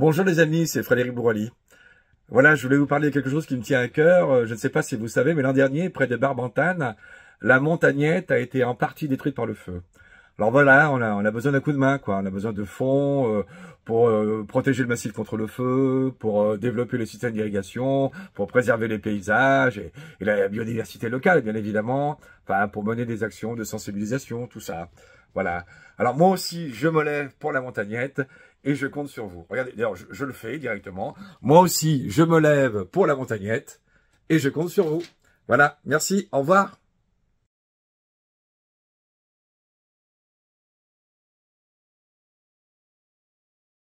Bonjour les amis, c'est Frédéric Bourali. Voilà, je voulais vous parler de quelque chose qui me tient à cœur. Euh, je ne sais pas si vous savez, mais l'an dernier, près de Barbantane, la montagnette a été en partie détruite par le feu. Alors voilà, on a, besoin d'un coup de main, quoi. On a besoin de fonds euh, pour euh, protéger le massif contre le feu, pour euh, développer les systèmes d'irrigation, pour préserver les paysages et, la biodiversité locale, bien évidemment. Enfin, pour mener des actions de sensibilisation, tout ça. Voilà. Alors moi aussi, je me lève pour la montagnette et je compte sur vous. Regardez, d'ailleurs, je le fais directement. Moi aussi, je me lève pour la montagnette et je compte sur vous. Voilà. Merci. Au revoir.